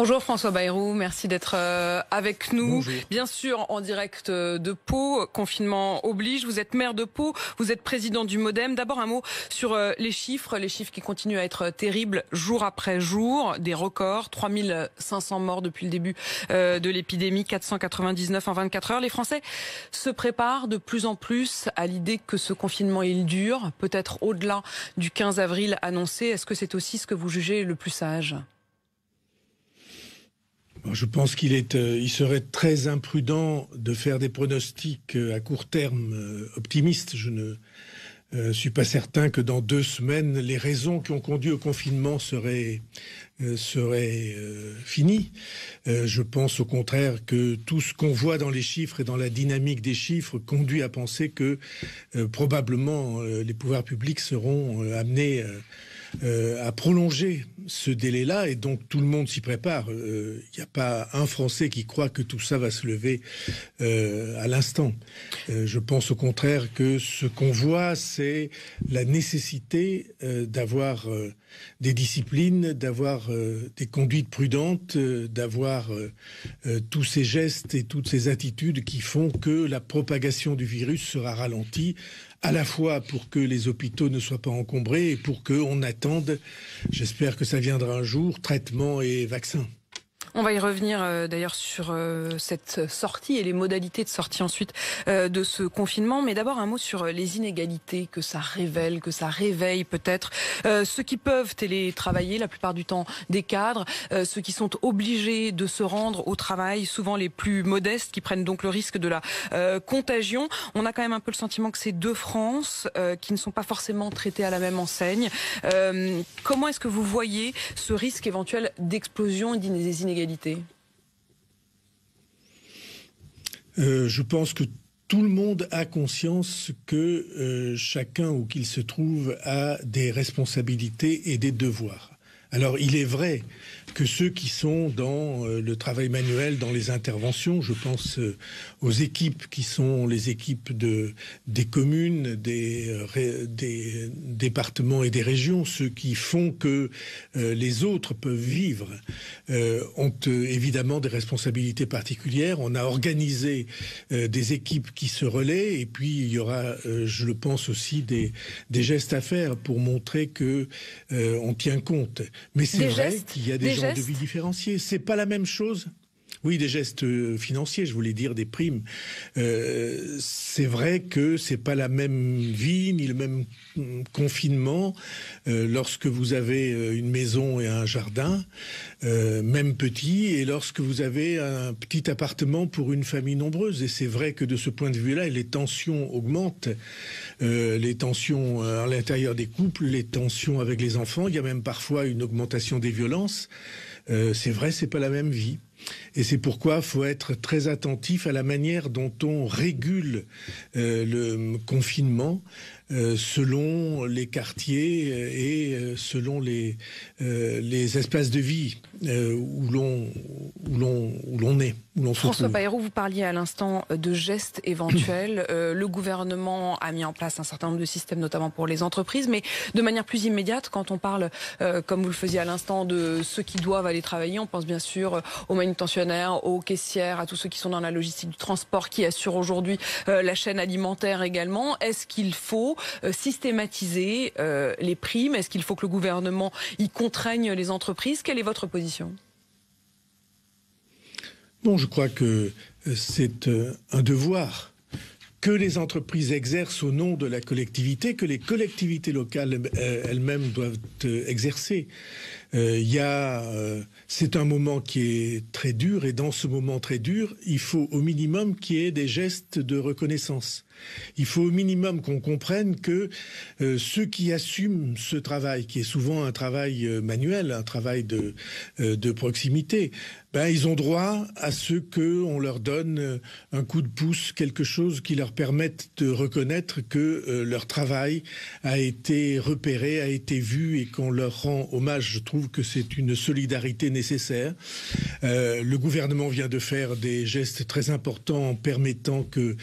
Bonjour François Bayrou, merci d'être euh, avec nous. Bien sûr, en direct euh, de Pau, confinement oblige. Vous êtes maire de Pau, vous êtes président du Modem. D'abord un mot sur euh, les chiffres, les chiffres qui continuent à être terribles jour après jour, des records, 3500 morts depuis le début de l'épidémie, 499 en 24 heures. Les Français se préparent de plus en plus à l'idée que ce confinement, il dure, peut-être au-delà du 15 avril annoncé. Est-ce que c'est aussi ce que vous jugez le plus sage je pense qu'il euh, il serait très imprudent de faire des pronostics euh, à court terme euh, optimistes. Je ne suis pas certain que dans deux semaines, les raisons qui ont conduit au confinement seraient, finies. je pense au contraire que tout ce qu'on voit dans les chiffres et dans la dynamique des chiffres conduit à penser que probablement les pouvoirs publics seront amenés euh, à prolonger ce délai-là, et donc tout le monde s'y prépare. Il euh, n'y a pas un Français qui croit que tout ça va se lever euh, à l'instant. je pense au contraire que ce qu'on voit, c'est la nécessité d'avoir des disciplines, d'avoir des conduites prudentes, d'avoir tous ces gestes et toutes ces attitudes qui font que la propagation du virus sera ralentie à la fois pour que les hôpitaux ne soient pas encombrés et pour qu'on attende, j'espère que ça viendra un jour, traitement et vaccin. On va y revenir euh, d'ailleurs sur euh, cette sortie et les modalités de sortie ensuite euh, de ce confinement. Mais d'abord un mot sur les inégalités que ça révèle, que ça réveille peut-être. ceux qui peuvent télétravailler, la plupart du temps des cadres, ceux qui sont obligés de se rendre au travail, souvent les plus modestes, qui prennent donc le risque de la contagion. On a quand même un peu le sentiment que c'est deux France qui ne sont pas forcément traités à la même enseigne. comment est-ce que vous voyez ce risque éventuel d'explosion des inégalités euh, je pense que tout le monde a conscience que euh, chacun où qu'il se trouve a des responsabilités et des devoirs. Alors il est vrai que ceux qui sont dans euh, le travail manuel, dans les interventions, je pense euh, aux équipes qui sont les équipes des communes, euh, des, départements et des régions, ceux qui font que les autres peuvent vivre, ont évidemment des responsabilités particulières. On a organisé des équipes qui se relaient et puis il y aura, je le pense aussi, des, gestes à faire pour montrer qu'on tient compte. Mais c'est vrai qu'il y a des, gens genres de vie différenciés. C'est pas la même chose oui, des gestes euh, financiers, je voulais dire des primes. Euh, c'est vrai que c'est pas la même vie ni le même mm, confinement euh, lorsque vous avez une maison et un jardin, même petit, et lorsque vous avez un petit appartement pour une famille nombreuse. Et c'est vrai que de ce point de vue-là, les tensions augmentent, les tensions à l'intérieur des couples, les tensions avec les enfants. Il y a même parfois une augmentation des violences. c'est vrai, c'est pas la même vie. Et c'est pourquoi il faut être très attentif à la manière dont on régule euh, le confinement euh, selon les quartiers euh, et selon les, les espaces de vie où l'on où l'on est. Où François Bayrou, vous parliez à l'instant de gestes éventuels. le gouvernement a mis en place un certain nombre de systèmes, notamment pour les entreprises, mais de manière plus immédiate, quand on parle, comme vous le faisiez à l'instant, de ceux qui doivent aller travailler, on pense bien sûr aux aux caissières, à tous ceux qui sont dans la logistique du transport, qui assurent aujourd'hui euh, la chaîne alimentaire également. Est-ce qu'il faut euh, systématiser euh, les primes Est-ce qu'il faut que le gouvernement y contraigne les entreprises Quelle est votre position Bon, je crois que c'est un devoir que les entreprises exercent au nom de la collectivité, que les collectivités locales elles-mêmes doivent exercer. Euh, y euh, c'est un moment qui est très dur et dans ce moment très dur, il faut au minimum qu'il y ait des gestes de reconnaissance. Il faut au minimum qu'on comprenne que euh, ceux qui assument ce travail, qui est souvent un travail euh, manuel, un travail euh, de, proximité, ben, ils ont droit à ce qu'on leur donne un coup de pouce, quelque chose qui leur permette de reconnaître que leur travail a été repéré, a été vu et qu'on leur rend hommage. Je trouve que c'est une solidarité nécessaire. le gouvernement vient de faire des gestes très importants en permettant que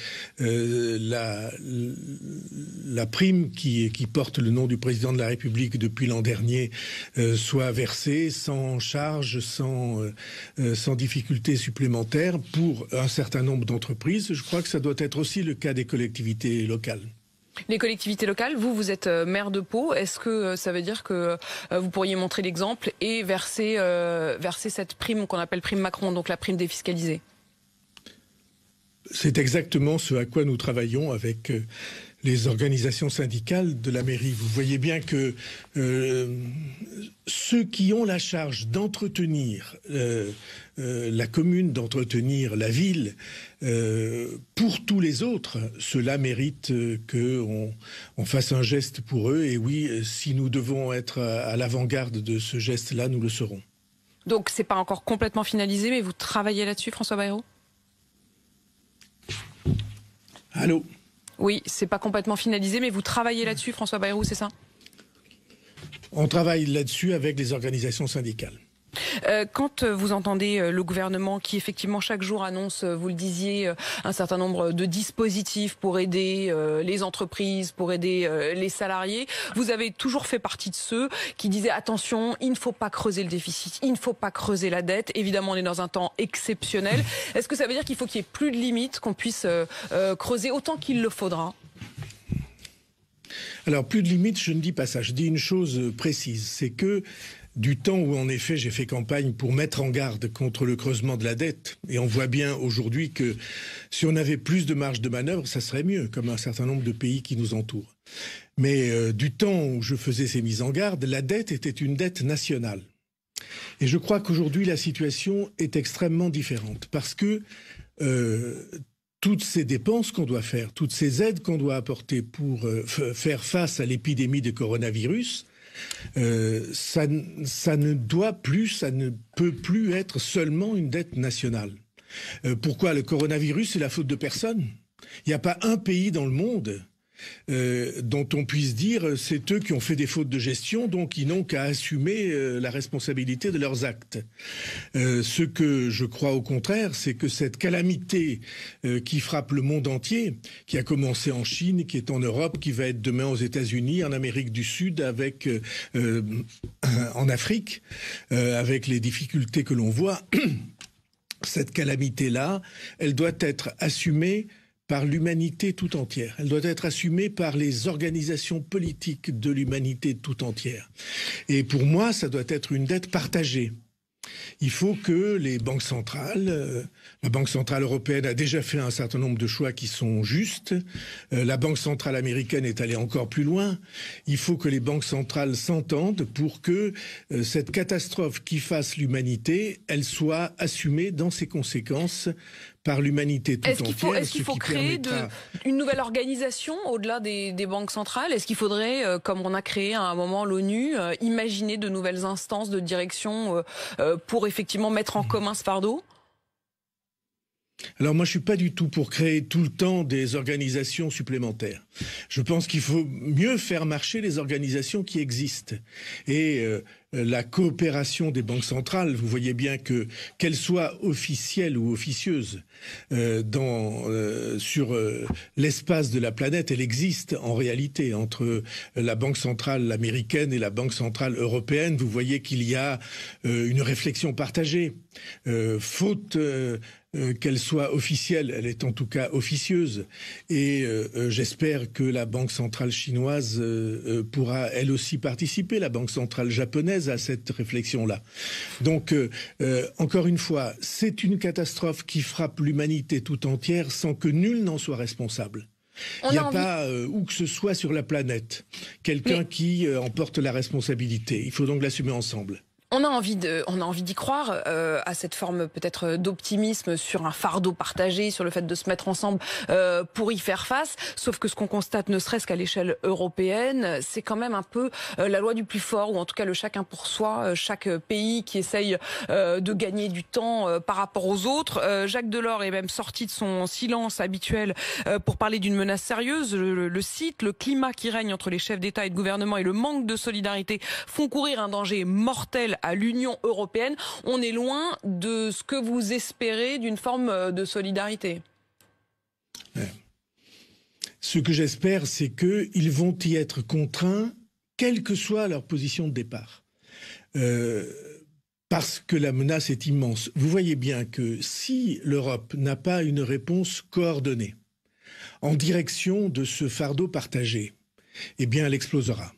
la, prime qui, porte le nom du président de la République depuis l'an dernier euh, soit versée sans charge, sans, euh, euh, sans difficulté supplémentaire pour un certain nombre d'entreprises. Je crois que ça doit être aussi le cas des collectivités locales. Les collectivités locales, vous, vous êtes maire de Pau. Est-ce que ça veut dire que vous pourriez montrer l'exemple et verser cette prime qu'on appelle prime Macron, donc la prime défiscalisée c'est exactement ce à quoi nous travaillons avec euh, les organisations syndicales de la mairie. Vous voyez bien que euh, ceux qui ont la charge d'entretenir euh, la commune, d'entretenir la ville, pour tous les autres, cela mérite qu'on on fasse un geste pour eux. Et oui, si nous devons être à, l'avant-garde de ce geste-là, nous le serons. Donc n'est pas encore complètement finalisé, mais vous travaillez là-dessus, François Bayrou Allô Oui, c'est pas complètement finalisé, mais vous travaillez là-dessus, François Bayrou, c'est ça On travaille là-dessus avec les organisations syndicales. Euh, quand vous entendez euh, le gouvernement qui effectivement chaque jour annonce, euh, vous le disiez, un certain nombre de dispositifs pour aider les entreprises, pour aider les salariés, vous avez toujours fait partie de ceux qui disaient attention, il ne faut pas creuser le déficit, il ne faut pas creuser la dette. Évidemment, on est dans un temps exceptionnel. Est-ce que ça veut dire qu'il faut qu'il y ait plus de limites, qu'on puisse creuser autant qu'il le faudra alors, plus de limites, je ne dis pas ça. Je dis une chose précise, c'est que du temps où, en effet, j'ai fait campagne pour mettre en garde contre le creusement de la dette. Et on voit bien aujourd'hui que si on avait plus de marge de manœuvre, ça serait mieux, comme un certain nombre de pays qui nous entourent. Mais euh, du temps où je faisais ces mises en garde, la dette était une dette nationale. Et je crois qu'aujourd'hui, la situation est extrêmement différente parce que euh, toutes ces dépenses qu'on doit faire, toutes ces aides qu'on doit apporter pour euh, faire face à l'épidémie de coronavirus, euh, ça, ne doit plus, ça ne peut plus être seulement une dette nationale. Euh, pourquoi le coronavirus, c'est la faute de personne Il n'y a pas un pays dans le monde euh, dont on puisse dire euh, c'est eux qui ont fait des fautes de gestion, donc ils n'ont qu'à assumer euh, la responsabilité de leurs actes. ce que je crois au contraire, c'est que cette calamité qui frappe le monde entier, qui a commencé en Chine, qui est en Europe, qui va être demain aux États-Unis, en Amérique du Sud, avec en Afrique, avec les difficultés que l'on voit, cette calamité-là, elle doit être assumée par l'humanité tout entière. Elle doit être assumée par les organisations politiques de l'humanité tout entière. Et pour moi, ça doit être une dette partagée. Il faut que les banques centrales, euh, la Banque centrale européenne a déjà fait un certain nombre de choix qui sont justes, euh, la Banque centrale américaine est allée encore plus loin, il faut que les banques centrales s'entendent pour que euh, cette catastrophe qui fasse l'humanité, elle soit assumée dans ses conséquences par l'humanité tout est-ce entière. est-ce qu'il faut créer de, une nouvelle organisation au-delà des, banques centrales Est-ce qu'il faudrait, euh, comme on a créé à un moment l'ONU, euh, imaginer de nouvelles instances de direction euh, pour effectivement mettre en hmm. commun ce fardeau alors moi, je suis pas du tout pour créer tout le temps des organisations supplémentaires. Je pense qu'il faut mieux faire marcher les organisations qui existent. Et euh, la coopération des banques centrales, vous voyez bien que qu'elle soit officielle ou officieuse euh, dans, euh, sur l'espace de la planète, elle existe en réalité entre la banque centrale américaine et la banque centrale européenne. Vous voyez qu'il y a une réflexion partagée. faute euh, qu'elle soit officielle, elle est en tout cas officieuse. Et euh, euh, j'espère que la Banque centrale chinoise pourra elle aussi participer, la Banque centrale japonaise, à cette réflexion-là. Donc, encore une fois, c'est une catastrophe qui frappe l'humanité tout entière sans que nul n'en soit responsable. Il n'y a, pas, où que ce soit sur la planète, quelqu'un qui en porte la responsabilité. Il faut donc l'assumer ensemble on a envie de, on a envie d'y croire euh, à cette forme peut-être d'optimisme sur un fardeau partagé, sur le fait de se mettre ensemble euh, pour y faire face. Sauf que ce qu'on constate, ne serait-ce qu'à l'échelle européenne, c'est quand même un peu euh, la loi du plus fort, ou en tout cas le chacun pour soi. Chaque pays qui essaye de gagner du temps par rapport aux autres. Jacques Delors est même sorti de son silence habituel pour parler d'une menace sérieuse. Le, site, le climat qui règne entre les chefs d'État et de gouvernement et le manque de solidarité font courir un danger mortel à l'Union européenne. On est loin de ce que vous espérez d'une forme euh, de solidarité. Ce que j'espère, c'est qu'ils vont y être contraints, quelle que soit leur position de départ. Euh, parce que la menace est immense. Vous voyez bien que si l'Europe n'a pas une réponse coordonnée en direction de ce fardeau partagé, eh bien elle explosera.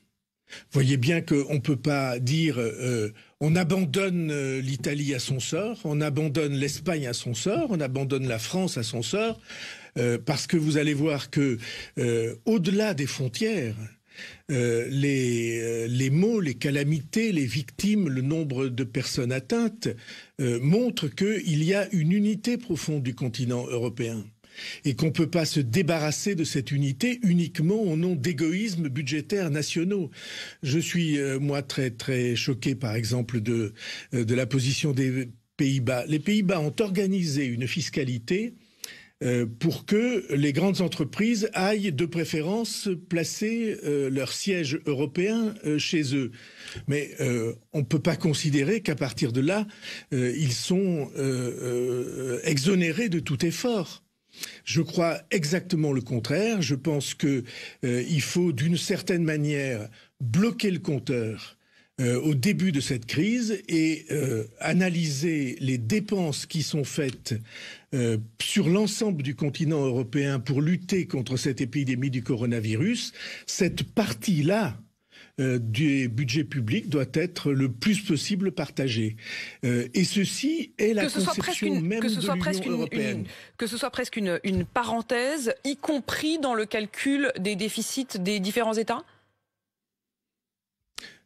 Vous voyez bien qu'on ne peut pas dire euh, on abandonne euh, l'Italie à son sort, on abandonne l'Espagne à son sort, on abandonne la France à son sort, euh, parce que vous allez voir que euh, au-delà des frontières, les, les maux, les calamités, les victimes, le nombre de personnes atteintes montrent qu'il y a une unité profonde du continent européen et qu'on ne peut pas se débarrasser de cette unité uniquement au nom d'égoïsmes budgétaires nationaux. Je suis, euh, moi, très, très choqué, par exemple, de, euh, de la position des Pays-Bas. Les Pays-Bas ont organisé une fiscalité euh, pour que les grandes entreprises aillent de préférence placer leur siège européen chez eux. Mais on ne peut pas considérer qu'à partir de là, ils sont exonérés de tout effort. Je crois exactement le contraire. Je pense qu'il euh, faut, d'une certaine manière, bloquer le compteur euh, au début de cette crise et euh, analyser les dépenses qui sont faites sur l'ensemble du continent européen pour lutter contre cette épidémie du coronavirus, cette partie-là euh, du budget public doit être le plus possible partagé. Euh, et ceci est la que même de soit presque européenne. que ce soit presque une, parenthèse, y compris dans le calcul des déficits des différents États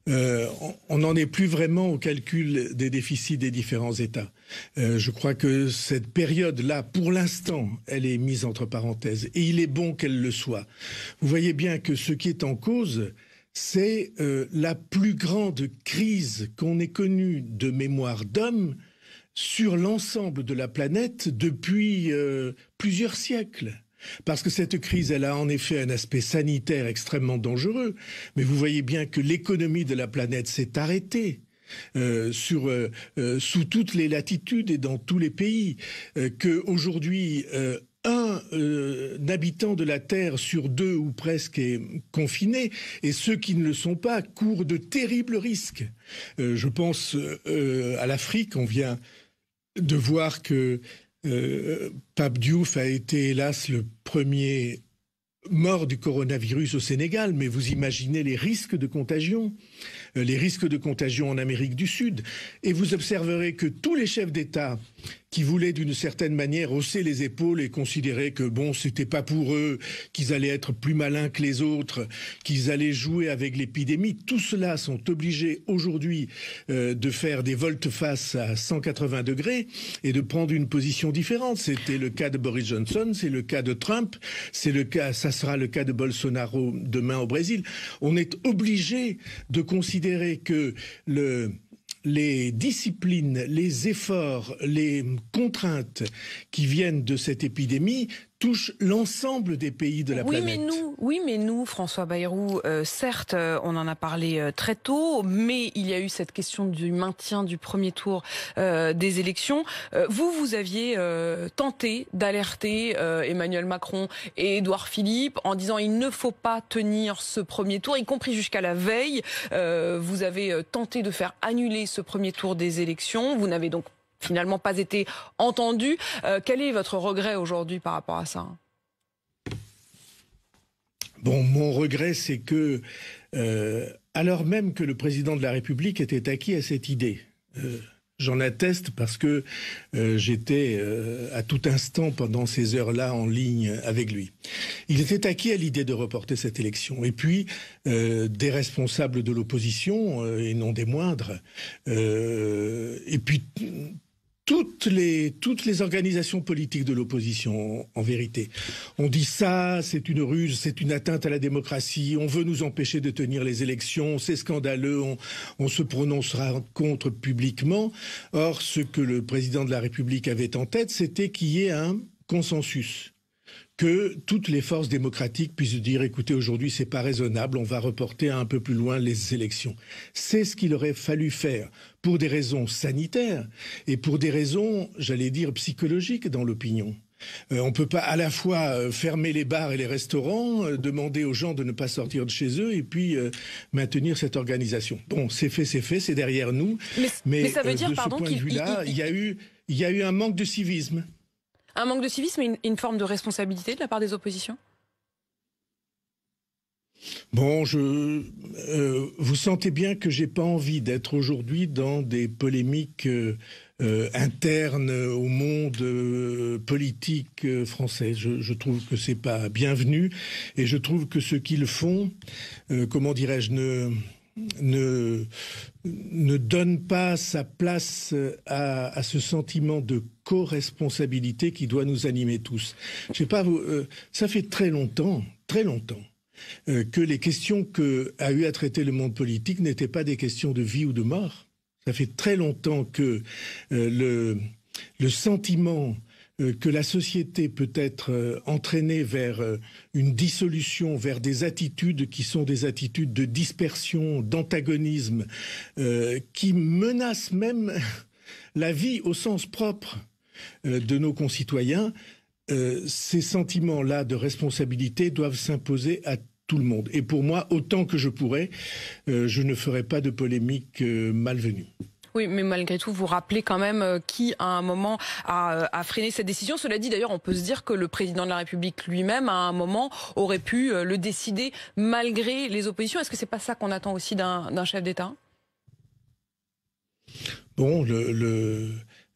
euh, on n'en est plus vraiment au calcul des déficits des différents États. je crois que cette période-là, pour l'instant, elle est mise entre parenthèses, et il est bon qu'elle le soit. Vous voyez bien que ce qui est en cause, c'est euh, la plus grande crise qu'on ait connue de mémoire d'homme sur l'ensemble de la planète depuis euh, plusieurs siècles. Parce que cette crise, elle a en effet un aspect sanitaire extrêmement dangereux, mais vous voyez bien que l'économie de la planète s'est arrêtée. Euh, sur, sous toutes les latitudes et dans tous les pays, qu'aujourd'hui un euh, habitant de la Terre sur deux ou presque est confiné, et ceux qui ne le sont pas courent de terribles risques. Euh, je pense euh, à l'Afrique, on vient de voir que Pape Diouf a été hélas le premier mort du coronavirus au Sénégal, mais vous imaginez les risques de contagion, les risques de contagion en Amérique du Sud, et vous observerez que tous les chefs d'État qui voulaient d'une certaine manière hausser les épaules et considérer que bon, c'était pas pour eux, qu'ils allaient être plus malins que les autres, qu'ils allaient jouer avec l'épidémie. Tout cela sont obligés aujourd'hui euh, de faire des volte-face à 180 degrés et de prendre une position différente. C'était le cas de Boris Johnson, c'est le cas de Trump, c'est le cas, ça sera le cas de Bolsonaro demain au Brésil. On est obligé de considérer que le les disciplines, les efforts, les contraintes qui viennent de cette épidémie touche l'ensemble des pays de la oui, Mais nous, oui, mais nous, François Bayrou, euh, certes, euh, on en a parlé euh, très tôt, mais il y a eu cette question du maintien du premier tour des élections. vous, vous aviez tenté d'alerter Emmanuel Macron et Édouard Philippe en disant il ne faut pas tenir ce premier tour, y compris jusqu'à la veille. vous avez tenté de faire annuler ce premier tour des élections. Vous n'avez donc finalement pas été entendu. Euh, quel est votre regret aujourd'hui par rapport à ça Bon, mon regret, c'est que, euh, alors même que le président de la République était acquis à cette idée, euh, J'en atteste parce que j'étais à tout instant pendant ces heures-là en ligne avec lui. Il était acquis à l'idée de reporter cette élection. Et puis, des responsables de l'opposition, et non des moindres, et puis toutes les, organisations politiques de l'opposition, en vérité. On dit ça, c'est une ruse, c'est une atteinte à la démocratie, on veut nous empêcher de tenir les élections, c'est scandaleux, on, se prononcera contre publiquement. Or, ce que le président de la République avait en tête, c'était qu'il y ait un consensus que toutes les forces démocratiques puissent dire écoutez, aujourd'hui, c'est pas raisonnable, on va reporter un peu plus loin les élections. C'est ce qu'il aurait fallu faire pour des raisons sanitaires et pour des raisons, j'allais dire, psychologiques dans l'opinion. Euh, on ne peut pas à la fois euh, fermer les bars et les restaurants, euh, demander aux gens de ne pas sortir de chez eux et puis maintenir cette organisation. Bon, c'est fait, c'est fait, c'est derrière nous. Mais, ça veut dire, de pardon, ce point de vue-là, il y a eu, il y a eu un manque de civisme. Un manque de civisme et une, forme de responsabilité de la part des oppositions Bon, je, euh, vous sentez bien que j'ai pas envie d'être aujourd'hui dans des polémiques euh, euh, internes au monde politique français. Je, trouve que c'est pas bienvenu et je trouve que ce qu'ils font, comment dirais-je, ne ne, ne donne pas sa place à, à, ce sentiment de co-responsabilité qui doit nous animer tous. Je sais pas, vous, euh, ça fait très longtemps, très longtemps, euh, que les questions que a eu à traiter le monde politique n'étaient pas des questions de vie ou de mort. Ça fait très longtemps que euh, le, le, sentiment que la société peut être entraînée vers une dissolution, vers des attitudes qui sont des attitudes de dispersion, d'antagonisme, qui menacent même la vie au sens propre euh, de nos concitoyens, euh, ces sentiments-là de responsabilité doivent s'imposer à tout le monde. Et pour moi, autant que je pourrais, euh, je ne ferai pas de polémique malvenue. Oui, mais malgré tout, vous rappelez quand même qui, à un moment, a, freiné cette décision. Cela dit, d'ailleurs, on peut se dire que le président de la République lui-même, à un moment, aurait pu le décider malgré les oppositions. Est-ce que c'est pas ça qu'on attend aussi d'un chef d'État Bon, le,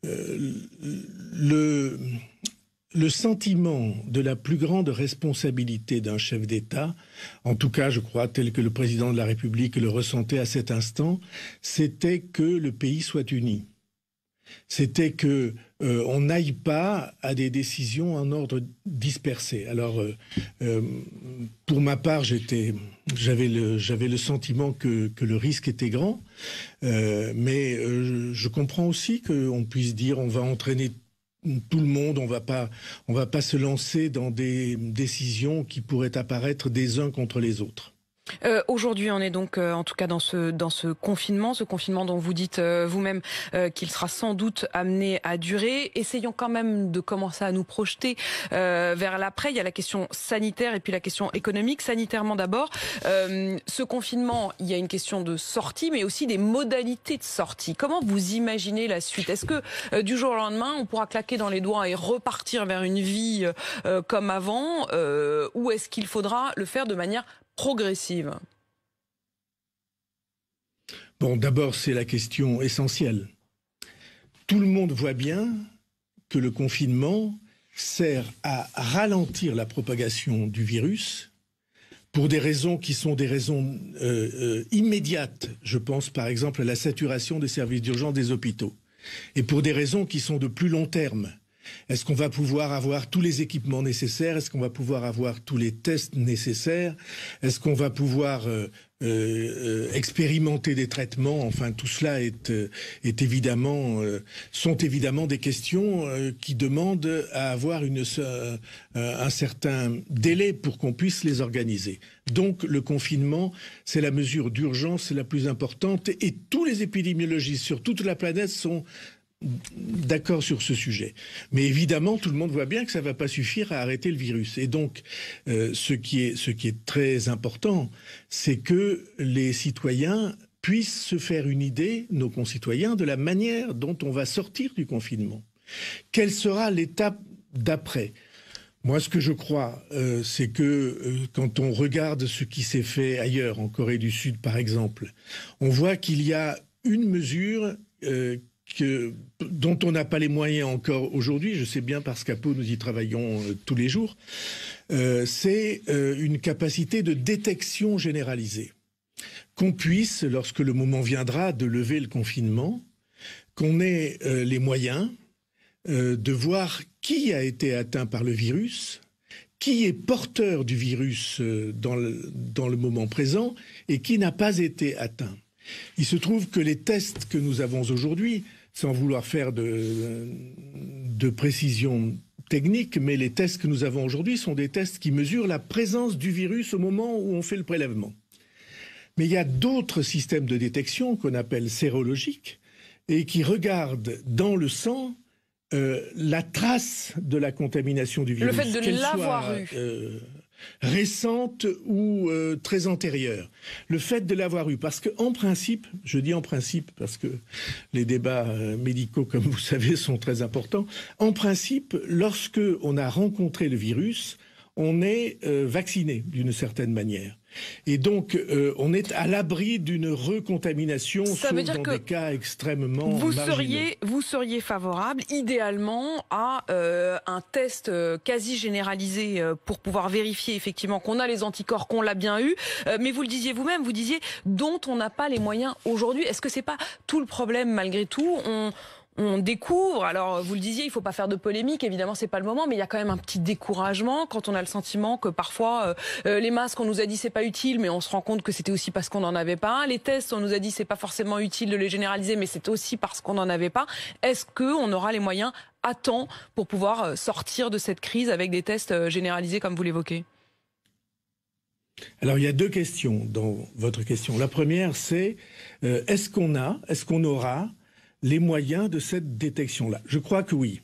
euh, le, sentiment de la plus grande responsabilité d'un chef d'État, en tout cas je crois tel que le président de la République le ressentait à cet instant, c'était que le pays soit uni c'était que euh, on n'aille pas à des décisions en ordre dispersé. Alors, euh, euh, pour ma part, j'avais le, sentiment que, le risque était grand, mais je comprends aussi qu'on puisse dire on va entraîner tout le monde, on va on va pas se lancer dans des décisions qui pourraient apparaître des uns contre les autres. Euh, aujourd'hui, on est donc euh, en tout cas dans ce confinement, ce confinement dont vous dites euh, vous-même qu'il sera sans doute amené à durer. Essayons quand même de commencer à nous projeter vers l'après. Il y a la question sanitaire et puis la question économique. Sanitairement d'abord, ce confinement, il y a une question de sortie, mais aussi des modalités de sortie. Comment vous imaginez la suite Est-ce que du jour au lendemain, on pourra claquer dans les doigts et repartir vers une vie comme avant, ou est-ce qu'il faudra le faire de manière progressive Bon, d'abord, c'est la question essentielle. Tout le monde voit bien que le confinement sert à ralentir la propagation du virus pour des raisons qui sont des raisons euh, euh, immédiates. Je pense par exemple à la saturation des services d'urgence des hôpitaux. Et pour des raisons qui sont de plus long terme. Est-ce qu'on va pouvoir avoir tous les équipements nécessaires Est-ce qu'on va pouvoir avoir tous les tests nécessaires Est-ce qu'on va pouvoir euh, euh, expérimenter des traitements Enfin, tout cela est, euh, évidemment, sont évidemment des questions qui demandent à avoir un certain délai pour qu'on puisse les organiser. Donc, le confinement, c'est la mesure d'urgence, la plus importante, et tous les épidémiologistes sur toute la planète sont d'accord sur ce sujet. Mais évidemment, tout le monde voit bien que ça ne va pas suffire à arrêter le virus. Et donc, euh, ce, qui est, très important, c'est que les citoyens puissent se faire une idée, nos concitoyens, de la manière dont on va sortir du confinement. Quelle sera l'étape d'après moi, ce que je crois, euh, c'est que euh, quand on regarde ce qui s'est fait ailleurs, en Corée du Sud par exemple, on voit qu'il y a une mesure que, dont on n'a pas les moyens encore aujourd'hui, je sais bien parce qu'à Pau, nous y travaillons euh, tous les jours, euh, c'est euh, une capacité de détection généralisée. Qu'on puisse, lorsque le moment viendra de lever le confinement, qu'on ait les moyens de voir qui a été atteint par le virus, qui est porteur du virus dans dans le moment présent et qui n'a pas été atteint. Il se trouve que les tests que nous avons aujourd'hui sans vouloir faire de, de précision technique, mais les tests que nous avons aujourd'hui sont des tests qui mesurent la présence du virus au moment où on fait le prélèvement. Mais il y a d'autres systèmes de détection qu'on appelle sérologiques et qui regardent dans le sang euh, la trace de la contamination du virus. Le fait de l'avoir eu. Euh, récente ou euh, très antérieure. Le fait de l'avoir eu, parce que en principe, je dis en principe parce que les débats euh, médicaux, comme vous savez, sont très importants. En principe, lorsque on a rencontré le virus, on est euh, vacciné d'une certaine manière. Et donc, euh, on est à l'abri d'une recontamination, Ça dans des cas extrêmement vous seriez, vous seriez favorable, idéalement, à euh, un test quasi généralisé pour pouvoir vérifier effectivement qu'on a les anticorps, qu'on l'a bien eu. mais vous le disiez vous-même, vous disiez dont on n'a pas les moyens aujourd'hui. Est-ce que c'est pas tout le problème malgré tout on découvre. Alors, vous le disiez, il ne faut pas faire de polémique. Évidemment, c'est pas le moment, mais il y a quand même un petit découragement quand on a le sentiment que parfois euh, euh, les masques, on nous a dit c'est pas utile, mais on se rend compte que c'était aussi parce qu'on n'en avait pas. Les tests, on nous a dit c'est pas forcément utile de les généraliser, mais c'est aussi parce qu'on n'en avait pas. Est-ce qu'on aura les moyens à temps pour pouvoir euh, sortir de cette crise avec des tests généralisés comme vous l'évoquez alors il y a deux questions dans votre question. La première, c'est est-ce qu'on a, est-ce qu'on aura les moyens de cette détection-là Je crois que oui.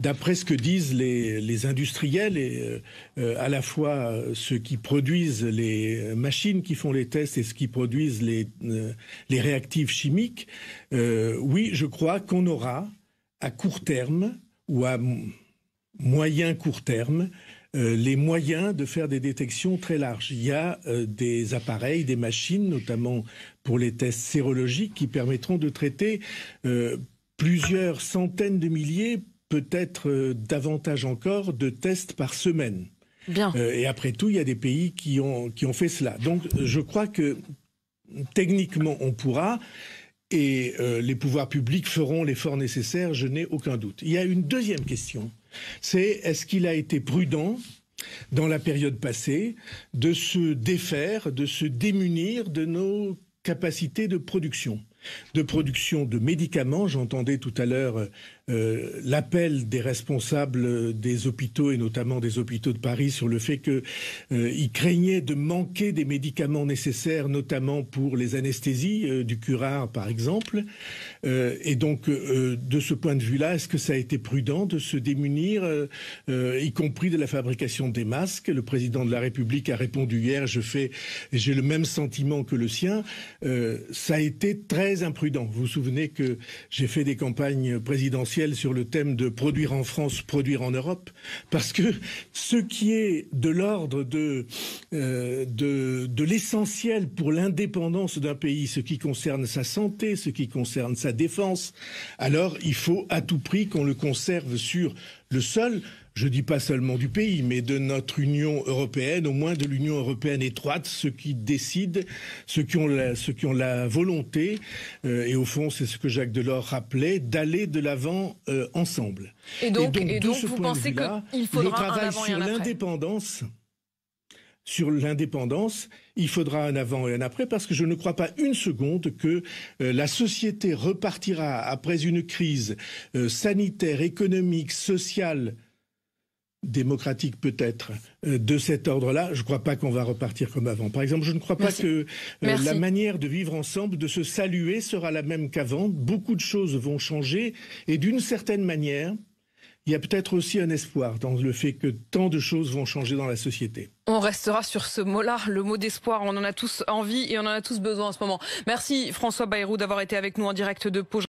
D'après ce que disent les, industriels, et, euh, à la fois euh, ceux qui produisent les machines qui font les tests et ceux qui produisent les, euh, réactifs chimiques, oui, je crois qu'on aura à court terme ou à moyen court terme euh, les moyens de faire des détections très larges. Il y a euh, des appareils, des machines, notamment pour les tests sérologiques, qui permettront de traiter euh, plusieurs centaines de milliers, peut-être davantage encore, de tests par semaine. et après tout, il y a des pays qui ont, fait cela. Donc je crois que techniquement, on pourra. Et les pouvoirs publics feront l'effort nécessaire, je n'ai aucun doute. Il y a une deuxième question c'est est-ce qu'il a été prudent dans la période passée de se défaire, de se démunir de nos capacités de production de production de médicaments. J'entendais tout à l'heure euh, euh, l'appel des responsables des hôpitaux et notamment des hôpitaux de Paris sur le fait qu'ils euh, craignaient de manquer des médicaments nécessaires, notamment pour les anesthésies euh, du curare, par exemple. et donc, de ce point de vue-là, est-ce que ça a été prudent de se démunir, y compris de la fabrication des masques Le président de la République a répondu hier je fais, j'ai le même sentiment que le sien. ça a été très imprudent. Vous vous souvenez que j'ai fait des campagnes présidentielles sur le thème de produire en France, produire en Europe, parce que ce qui est de l'ordre de, euh, de, de l'essentiel pour l'indépendance d'un pays, ce qui concerne sa santé, ce qui concerne sa défense, alors il faut à tout prix qu'on le conserve sur le sol je dis pas seulement du pays, mais de notre Union européenne, au moins de l'Union européenne étroite, ceux qui décident, ceux qui ont la, ceux qui ont la volonté, euh, et au fond, c'est ce que Jacques Delors rappelait, d'aller de l'avant euh, ensemble. Et donc, vous pensez qu'il faudra le sur l'indépendance sur l'indépendance, il faudra un avant et un après, parce que je ne crois pas une seconde que euh, la société repartira après une crise sanitaire, économique, sociale démocratique peut-être euh, de cet ordre-là, je ne crois pas qu'on va repartir comme avant. Par exemple, je ne crois pas que euh, la manière de vivre ensemble, de se saluer, sera la même qu'avant. Beaucoup de choses vont changer et d'une certaine manière, il y a peut-être aussi un espoir dans le fait que tant de choses vont changer dans la société. On restera sur ce mot-là, le mot d'espoir. On en a tous envie et on en a tous besoin en ce moment. Merci François Bayrou d'avoir été avec nous en direct de Pau.